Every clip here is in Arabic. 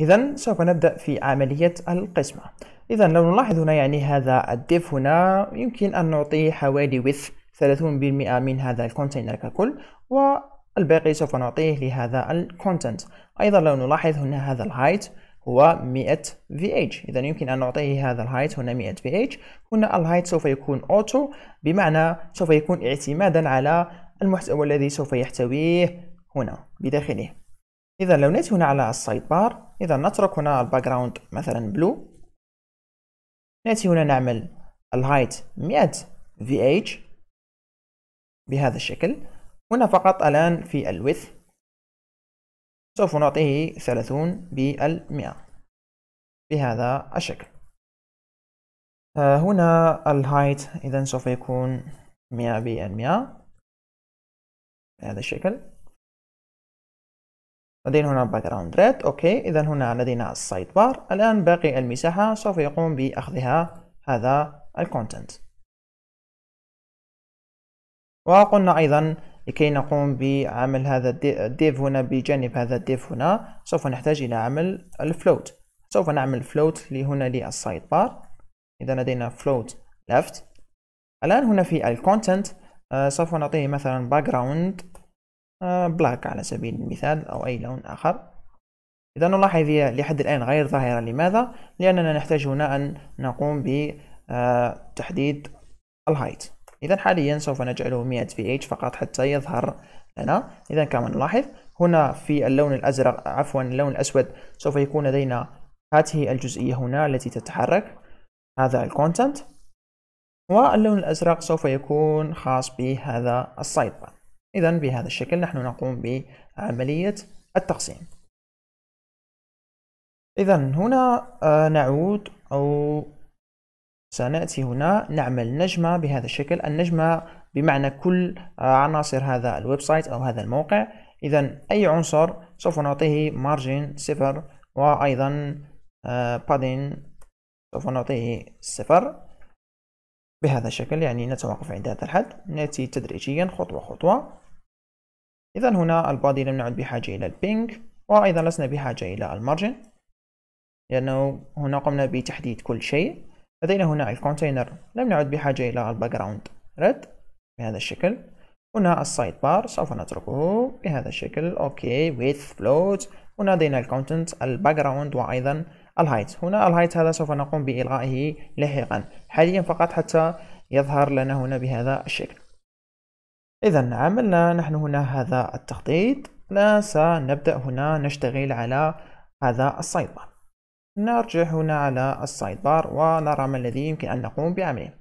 إذا سوف نبدأ في عملية القسمة إذا لو نلاحظ هنا يعني هذا الديف هنا يمكن أن نعطيه حوالي with 30% من هذا الكونتينر ككل والباقي سوف نعطيه لهذا الكونتنت أيضا لو نلاحظ هنا هذا الهايت هو 100 VH إذا يمكن أن نعطيه هذا الهايت هنا 100 VH هنا الهايت سوف يكون أوتو بمعنى سوف يكون اعتمادا على المحتوى الذي سوف يحتويه هنا بداخله إذا لو نأتي هنا على السايد بار إذا نترك هنا الباك جراوند مثلا بلو نأتي هنا نعمل الهايت 100 VH بهذا الشكل هنا فقط الآن في الويث سوف نعطيه 30 بالمئة بهذا الشكل آه، هنا الهايت إذا سوف يكون 100 بالمئة بهذا الشكل لدينا هنا باك جراوند ريد اوكي اذا هنا لدينا السايد بار الان باقي المساحه سوف يقوم باخذها هذا الكونتنت وقلنا ايضا لكي نقوم بعمل هذا الديف هنا بجانب هذا الديف هنا سوف نحتاج الى عمل الفلوت سوف نعمل فلوت لهنا للسايد بار اذا لدينا فلوت ليفت الان هنا في الكونتنت آه، سوف نعطيه مثلا باك جراوند آه، بلاك على سبيل المثال أو أي لون آخر إذا نلاحظ هي لحد الآن غير ظاهرة لماذا؟ لأننا نحتاج هنا أن نقوم بتحديد آه، الهايت إذا حاليا سوف نجعله 100 pH فقط حتى يظهر لنا إذا كما نلاحظ هنا في اللون الأزرق عفوا اللون الأسود سوف يكون لدينا هذه الجزئية هنا التي تتحرك هذا الكونتنت واللون الأزرق سوف يكون خاص بهذا السايد بار إذا بهذا الشكل نحن نقوم بعملية التقسيم إذا هنا آه، نعود أو سنأتي هنا نعمل نجمة بهذا الشكل النجمة بمعنى كل آه، عناصر هذا الويب سايت أو هذا الموقع إذا أي عنصر سوف نعطيه مارجن صفر وأيضا بادين آه، سوف نعطيه صفر بهذا الشكل يعني نتوقف عند هذا الحد نأتي تدريجيا خطوة خطوة إذا هنا البادي لم نعد بحاجة إلى البينج وأيضا لسنا بحاجة إلى المارجن لأنه هنا قمنا بتحديد كل شيء لدينا هنا الكونتينر لم نعد بحاجة إلى الباك جراوند ريد بهذا الشكل هنا السايد بار سوف نتركه بهذا الشكل اوكي with float هنا لدينا الكونتنت الباك وايضا الهايت هنا الهايت هذا سوف نقوم بإلغائه لاحقا حاليا فقط حتى يظهر لنا هنا بهذا الشكل إذا عملنا نحن هنا هذا التخطيط لا سنبدأ هنا نشتغل على هذا الصيد بار نرجع هنا على الصيد بار ونرى ما الذي يمكن أن نقوم بعمله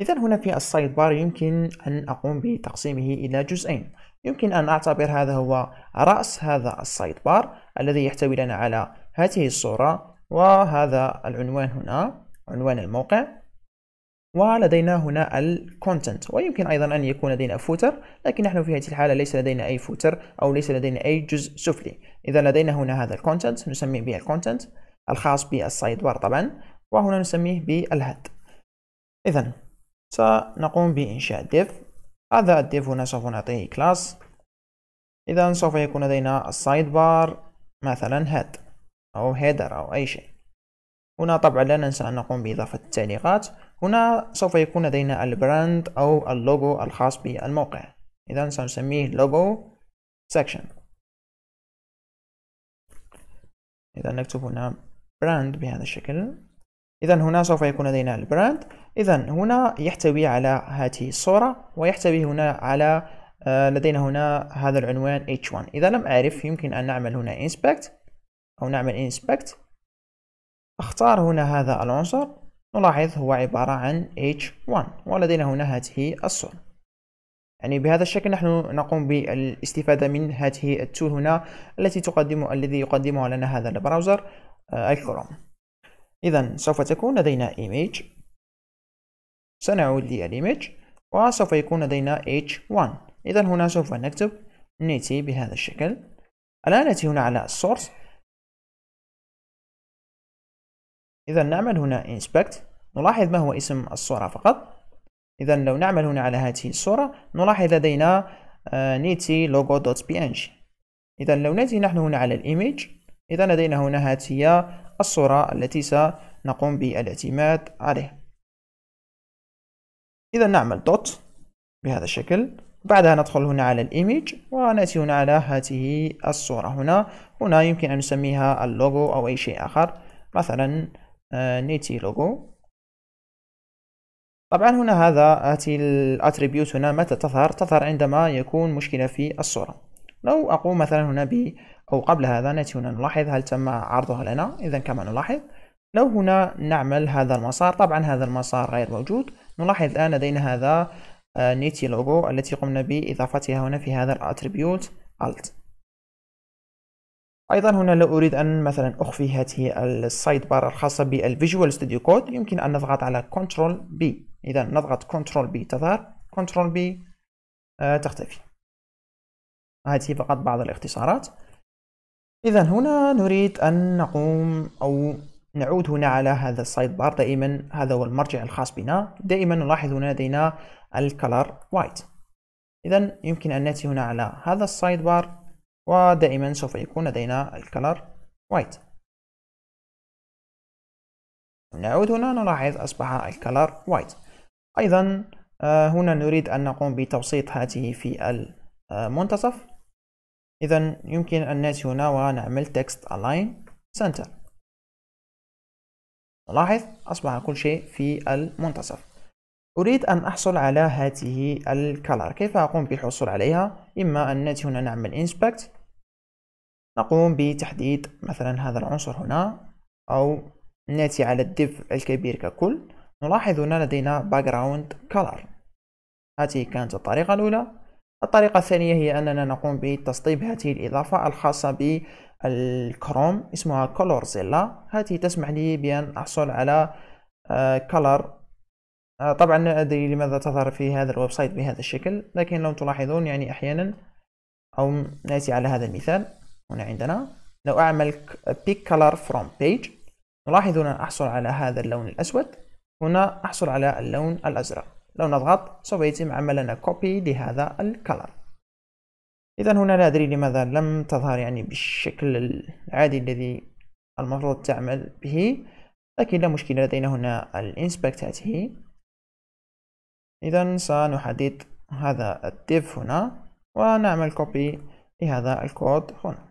إذا هنا في الصيد بار يمكن أن أقوم بتقسيمه إلى جزئين يمكن أن أعتبر هذا هو رأس هذا الصيد بار الذي يحتوي لنا على هذه الصورة وهذا العنوان هنا عنوان الموقع ولدينا هنا الكونتنت ويمكن ايضا ان يكون لدينا فوتر لكن نحن في هذه الحاله ليس لدينا اي فوتر او ليس لدينا اي جزء سفلي اذا لدينا هنا هذا الكونتنت نسميه بالكونتنت الخاص بالسايد بار طبعا وهنا نسميه بالهد اذا سنقوم بانشاء ديف هذا الديف هنا سوف نعطيه كلاس اذا سوف يكون لدينا السايد بار مثلا head او هيدر او اي شيء هنا طبعا لا ننسى ان نقوم باضافه التعليقات هنا سوف يكون لدينا البراند أو اللوجو الخاص بالموقع إذا سنسميه لوجو سكشن إذا نكتب هنا براند بهذا الشكل إذا هنا سوف يكون لدينا البراند إذا هنا يحتوي على هذه الصورة ويحتوي هنا على آه، لدينا هنا هذا العنوان h1 إذا لم أعرف يمكن أن نعمل هنا inspect أو نعمل inspect أختار هنا هذا العنصر نلاحظ هو عبارة عن H1 ولدينا هنا هذه الصورة يعني بهذا الشكل نحن نقوم بالاستفادة من هذه التول هنا التي تقدم الذي يقدمها لنا هذا البراوزر آه، الكروم إذا سوف تكون لدينا image سنعود للإيميج وسوف يكون لدينا H1 إذا هنا سوف نكتب نيتي بهذا الشكل الآن نأتي هنا على source إذا نعمل هنا inspect نلاحظ ما هو اسم الصورة فقط إذا لو نعمل هنا على هذه الصورة نلاحظ لدينا آه، نيتي logo.png إذا لو نأتي نحن هنا على الإيميج إذا لدينا هنا هذه الصورة التي سنقوم بالاعتماد عليها إذا نعمل دوت بهذا الشكل بعدها ندخل هنا على الإيميج ونأتي هنا على هذه الصورة هنا هنا يمكن أن نسميها اللوجو أو أي شيء آخر مثلا آه، نيتي لوجو طبعا هنا هذا اتي الاتريبيوت هنا متى تظهر تظهر عندما يكون مشكلة في الصورة لو اقوم مثلا هنا ب او قبل هذا ناتي هنا نلاحظ هل تم عرضها لنا اذا كما نلاحظ لو هنا نعمل هذا المسار طبعا هذا المسار غير موجود نلاحظ الآن لدينا هذا آه، نيتي لوجو التي قمنا بإضافتها هنا في هذا الاتريبيوت alt ايضا هنا لو اريد ان مثلا اخفي هذه السايد بار الخاصه بالفيجوال ستوديو كود يمكن ان نضغط على كنترول بي اذا نضغط كنترول بي تظهر كنترول بي آه، تختفي هذه فقط بعض الاختصارات اذا هنا نريد ان نقوم او نعود هنا على هذا السايد بار دائما هذا هو المرجع الخاص بنا دائما نلاحظ هنا لدينا الكلر وايت اذا يمكن ان ناتي هنا على هذا السايد بار ودائما سوف يكون لدينا الكلر وايت نعود هنا نلاحظ أصبح الكلر وايت أيضا آه، هنا نريد أن نقوم بتوسيط هذه في المنتصف إذا يمكن أن نأتي هنا ونعمل text align center نلاحظ أصبح كل شيء في المنتصف أريد أن أحصل على هذه الكالر كيف أقوم بالحصول عليها؟ إما أن نأتي هنا نعمل inspect نقوم بتحديد مثلا هذا العنصر هنا أو نأتي على الدف الكبير ككل نلاحظ هنا لدينا background color هذه كانت الطريقة الأولى الطريقة الثانية هي أننا نقوم بتسطيب هذه الإضافة الخاصة بالكروم اسمها colorzilla هذه تسمح لي بأن أحصل على آه، color آه، طبعا لا أدري لماذا تظهر في هذا الويب سايت بهذا الشكل لكن لو تلاحظون يعني أحيانا أو نأتي على هذا المثال هنا عندنا لو أعمل pick color from page نلاحظ هنا أحصل على هذا اللون الأسود هنا أحصل على اللون الأزرق لو نضغط سوف يتم عملنا كوبي لهذا الكلر إذا هنا لا أدري لماذا لم تظهر يعني بالشكل العادي الذي المفروض تعمل به لكن لا مشكلة لدينا هنا الانسبكت هذه إذا سنحدد هذا الديف هنا ونعمل كوبي لهذا الكود هنا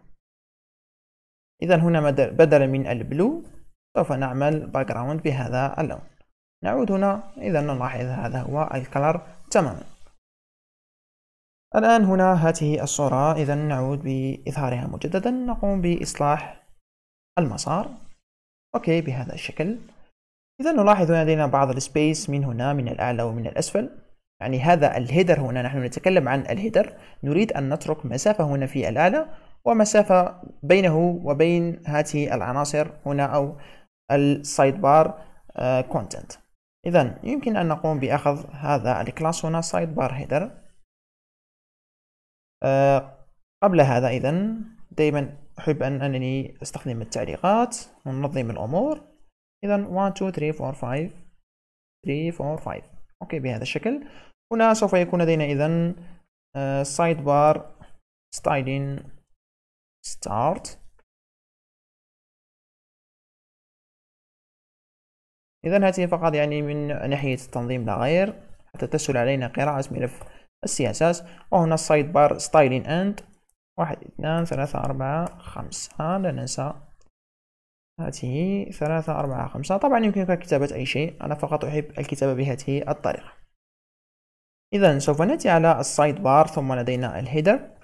إذا هنا بدلا من البلو سوف نعمل background بهذا اللون نعود هنا إذا نلاحظ هذا هو الكلر تماما الآن هنا هذه الصورة إذا نعود بإظهارها مجددا نقوم بإصلاح المسار أوكي بهذا الشكل إذا نلاحظ لدينا بعض السبيس من هنا من الأعلى ومن الأسفل يعني هذا الهيدر هنا نحن نتكلم عن الهيدر نريد أن نترك مسافة هنا في الأعلى ومسافة بينه وبين هذه العناصر هنا أو السايد بار كونتنت آه، إذا يمكن أن نقوم بأخذ هذا الكلاس هنا سايد بار هيدر آه، قبل هذا إذا دائما أحب أن أنني أستخدم التعليقات وننظم الأمور إذا 1 2 3 4 5 3 4 5 أوكي بهذا الشكل هنا سوف يكون لدينا إذا آه، سايد بار ستايلين start إذا هذه فقط يعني من ناحية التنظيم لا غير حتى تسهل علينا قراءة ملف السياسات وهنا السايد بار ستايلين أند واحد اثنان ثلاثة أربعة خمسة لا ننسى هاته ثلاثة أربعة خمسة طبعا يمكنك كتابة أي شيء أنا فقط أحب الكتابة بهذه الطريقة إذا سوف نأتي على السايد بار ثم لدينا الهيدر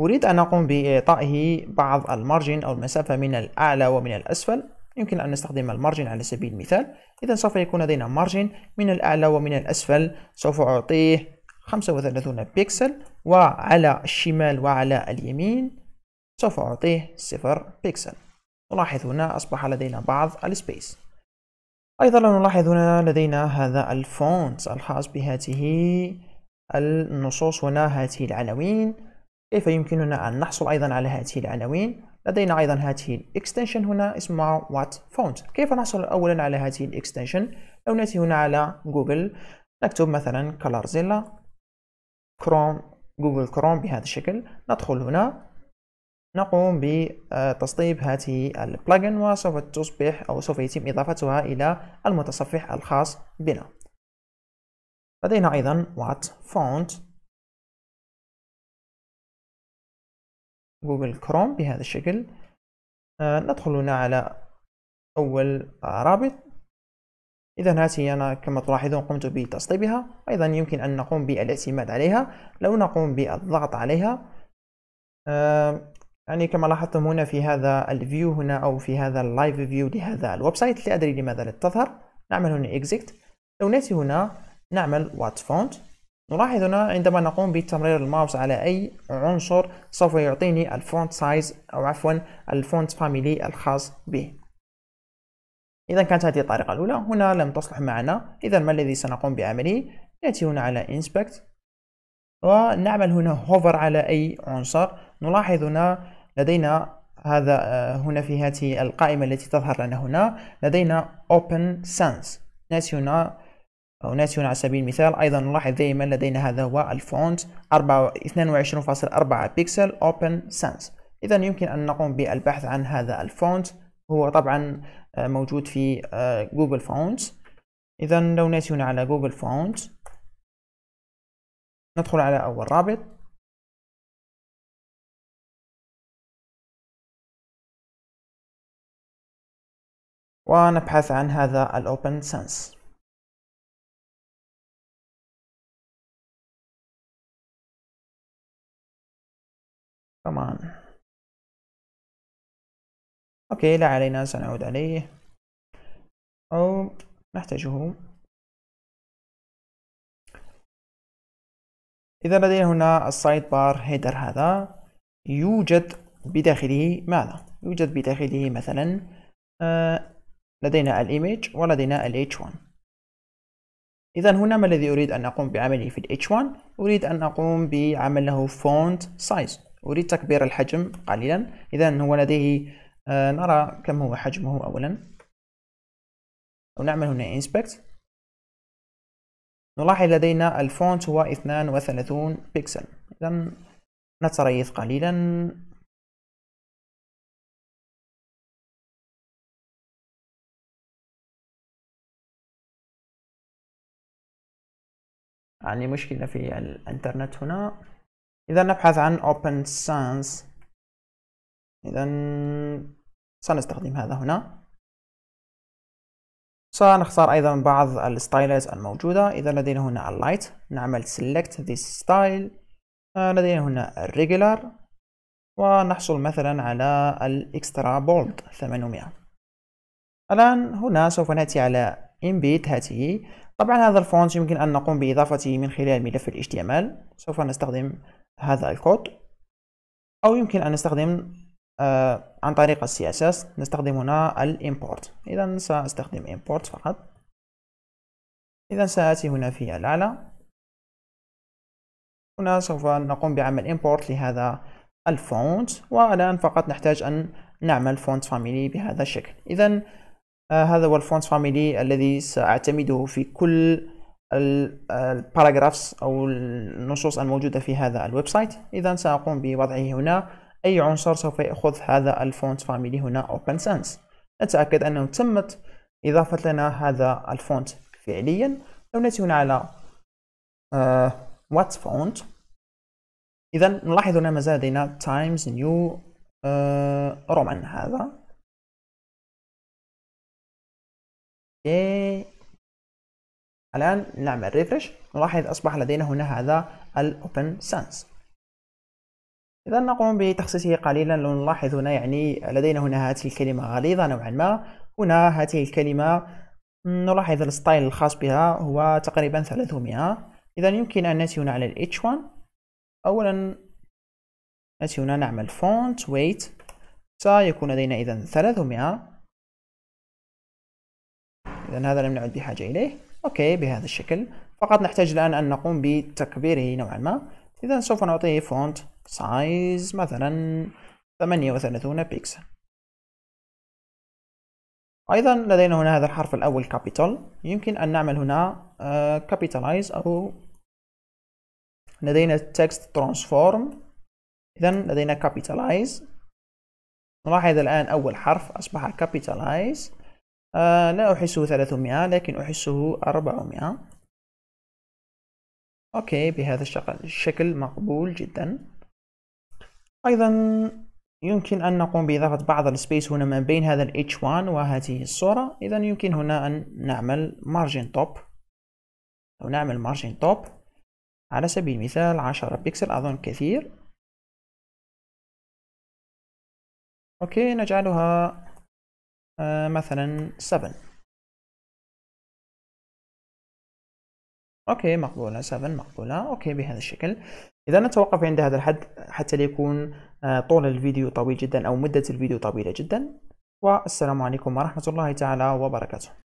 أريد أن أقوم بإعطائه بعض المارجن أو المسافة من الأعلى ومن الأسفل يمكن أن نستخدم المارجن على سبيل المثال إذا سوف يكون لدينا مارجن من الأعلى ومن الأسفل سوف أعطيه 35 بيكسل وعلى الشمال وعلى اليمين سوف أعطيه 0 بيكسل نلاحظ هنا أصبح لدينا بعض السبيس أيضا نلاحظ هنا لدينا هذا الفونت الخاص بهذه النصوص هنا هذه العناوين كيف يمكننا أن نحصل أيضا على هذه العناوين لدينا أيضا هذه الاكستنشن هنا اسمها وات فونت كيف نحصل أولا على هذه الاكستنشن لو نأتي هنا على جوجل نكتب مثلا كلارزيلا كروم جوجل كروم بهذا الشكل ندخل هنا نقوم بتسطيب هذه البلجن وسوف تصبح أو سوف يتم إضافتها إلى المتصفح الخاص بنا لدينا أيضا وات فونت جوجل كروم بهذا الشكل آه، ندخل هنا على أول رابط إذا هذه أنا كما تلاحظون قمت بتسطيبها أيضا يمكن أن نقوم بالاعتماد عليها لو نقوم بالضغط عليها آه، يعني كما لاحظتم هنا في هذا الفيو هنا أو في هذا اللايف فيو لهذا الويب سايت لا أدري لماذا لا تظهر نعمل هنا إكزيت لو نأتي هنا نعمل وات فونت نلاحظ هنا عندما نقوم بتمرير الماوس على أي عنصر سوف يعطيني الفونت سايز أو عفوا الفونت فاميلي الخاص به إذا كانت هذه الطريقة الأولى هنا لم تصلح معنا إذا ما الذي سنقوم بعمله نأتي هنا على Inspect ونعمل هنا هوفر على أي عنصر نلاحظ هنا لدينا هذا آه، هنا في هذه القائمة التي تظهر لنا هنا لدينا Open Sans نأتي هنا فأناسون على سبيل المثال أيضا نلاحظ دائما لدينا هذا هو الفونت 22.4 بيكسل Open Sans إذا يمكن أن نقوم بالبحث عن هذا الفونت هو طبعا آه، موجود في آه، جوجل فونت إذا لو ناسينا على جوجل فونت ندخل على أول رابط ونبحث عن هذا الأوبن سانس كمان اوكي لا علينا سنعود عليه او نحتاجه اذا لدينا هنا السايد بار هيدر هذا يوجد بداخله ماذا يوجد بداخله مثلا آه، لدينا الايمج ولدينا ال h1 اذا هنا ما الذي اريد ان اقوم بعمله في ال h1 اريد ان اقوم بعمله فونت سايز أريد تكبير الحجم قليلا إذا هو لديه آه، نرى كم هو حجمه أولا ونعمل هنا inspect نلاحظ لدينا الفونت هو 32 بيكسل إذا نتريث قليلا عندي مشكلة في الإنترنت هنا إذا نبحث عن Open Sans إذا سنستخدم هذا هنا سنختار أيضا بعض الستايلز الموجودة إذا لدينا هنا اللايت نعمل Select this style آه، لدينا هنا الريجولار ونحصل مثلا على الإكسترا بولد 800 الآن هنا سوف نأتي على Embed هاته طبعا هذا الفونت يمكن أن نقوم بإضافته من خلال ملف ال HTML سوف نستخدم هذا الكود أو يمكن أن نستخدم آه، عن طريق السي اس اس نستخدم هنا الامبورت اذا ساستخدم امبورت فقط اذا ساتي هنا في الاعلى هنا سوف نقوم بعمل امبورت لهذا الفونت والان فقط نحتاج ان نعمل فونت فاميلي بهذا الشكل اذا آه، هذا هو الفونت فاميلي الذي ساعتمده في كل الباراجرافس او النصوص الموجوده في هذا الويب سايت اذا ساقوم بوضعه هنا اي عنصر سوف ياخذ هذا الفونت فاميلي هنا اوبن سانس نتاكد انه تمت اضافه لنا هذا الفونت فعليا لو ناتي هنا على وات uh, فونت اذا نلاحظ هنا مازال لدينا تايمز نيو رومان هذا الآن نعمل ريفرش نلاحظ أصبح لدينا هنا هذا الأوبن سانس إذا نقوم بتخصيصه قليلا لو نلاحظ هنا يعني لدينا هنا هذه الكلمة غليظة نوعا ما هنا هذه الكلمة نلاحظ الستايل الخاص بها هو تقريبا 300 إذا يمكن أن نأتي هنا على ال H1 أولا نأتي هنا نعمل فونت ويت سيكون لدينا إذا 300 إذا هذا لم نعد بحاجة إليه اوكي بهذا الشكل فقط نحتاج الآن أن نقوم بتكبيره نوعا ما إذا سوف نعطيه فونت سايز مثلا 38 بيكسل أيضا لدينا هنا هذا الحرف الأول كابيتال يمكن أن نعمل هنا كابيتالايز آه، أو لدينا text transform إذا لدينا كابيتالايز نلاحظ الآن أول حرف أصبح كابيتالايز آه، لا أحسه 300 لكن أحسه 400 أوكي بهذا الشكل مقبول جدا أيضا يمكن أن نقوم بإضافة بعض السبيس هنا ما بين هذا ال H1 وهذه الصورة إذا يمكن هنا أن نعمل margin top أو نعمل margin top على سبيل المثال 10 بيكسل أظن كثير أوكي نجعلها آه، مثلا 7 اوكي مقبولة 7 مقبولة اوكي بهذا الشكل اذا نتوقف عند هذا الحد حتى ليكون آه، طول الفيديو طويل جدا او مدة الفيديو طويلة جدا والسلام عليكم ورحمة الله تعالى وبركاته